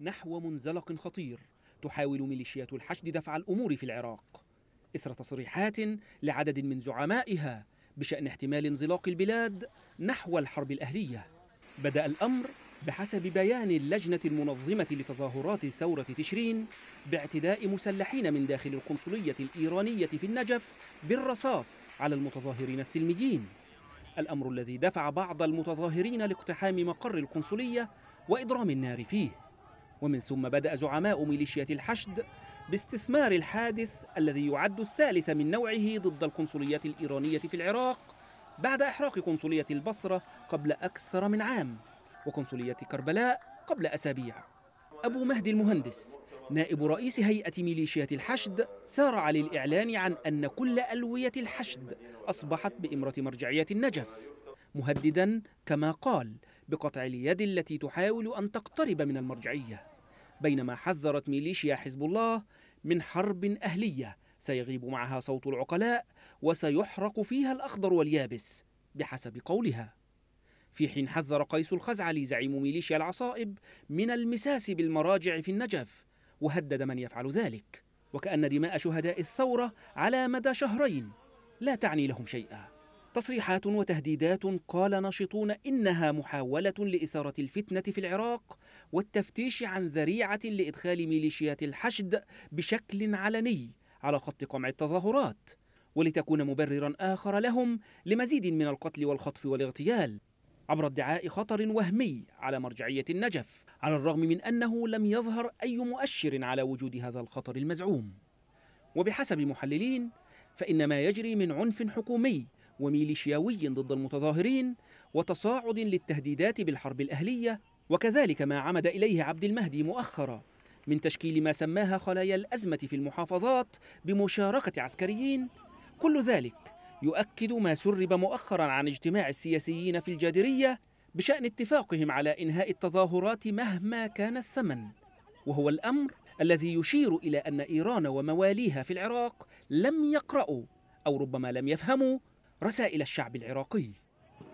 نحو منزلق خطير تحاول ميليشيات الحشد دفع الأمور في العراق إثر تصريحات لعدد من زعمائها بشأن احتمال انزلاق البلاد نحو الحرب الأهلية بدأ الأمر بحسب بيان اللجنة المنظمة لتظاهرات ثورة تشرين باعتداء مسلحين من داخل القنصلية الإيرانية في النجف بالرصاص على المتظاهرين السلميين الأمر الذي دفع بعض المتظاهرين لاقتحام مقر القنصلية وإضرام النار فيه ومن ثم بدأ زعماء ميليشيا الحشد باستثمار الحادث الذي يعد الثالث من نوعه ضد القنصليات الإيرانية في العراق بعد إحراق قنصلية البصرة قبل أكثر من عام وقنصلية كربلاء قبل أسابيع أبو مهدي المهندس نائب رئيس هيئة ميليشيات الحشد سارع للإعلان عن أن كل ألوية الحشد أصبحت بإمرة مرجعية النجف مهددا كما قال بقطع اليد التي تحاول أن تقترب من المرجعية بينما حذرت ميليشيا حزب الله من حرب أهلية سيغيب معها صوت العقلاء وسيحرق فيها الأخضر واليابس بحسب قولها في حين حذر قيس الخزعلي زعيم ميليشيا العصائب من المساس بالمراجع في النجف وهدد من يفعل ذلك وكأن دماء شهداء الثورة على مدى شهرين لا تعني لهم شيئا تصريحات وتهديدات قال ناشطون انها محاوله لاثاره الفتنه في العراق والتفتيش عن ذريعه لادخال ميليشيات الحشد بشكل علني على خط قمع التظاهرات ولتكون مبررا اخر لهم لمزيد من القتل والخطف والاغتيال عبر ادعاء خطر وهمي على مرجعيه النجف على الرغم من انه لم يظهر اي مؤشر على وجود هذا الخطر المزعوم وبحسب محللين فان ما يجري من عنف حكومي وميليشياوي ضد المتظاهرين وتصاعد للتهديدات بالحرب الأهلية وكذلك ما عمد إليه عبد المهدي مؤخرا من تشكيل ما سماها خلايا الأزمة في المحافظات بمشاركة عسكريين كل ذلك يؤكد ما سرب مؤخرا عن اجتماع السياسيين في الجادرية بشأن اتفاقهم على إنهاء التظاهرات مهما كان الثمن وهو الأمر الذي يشير إلى أن إيران ومواليها في العراق لم يقرأوا أو ربما لم يفهموا رسائل الشعب العراقي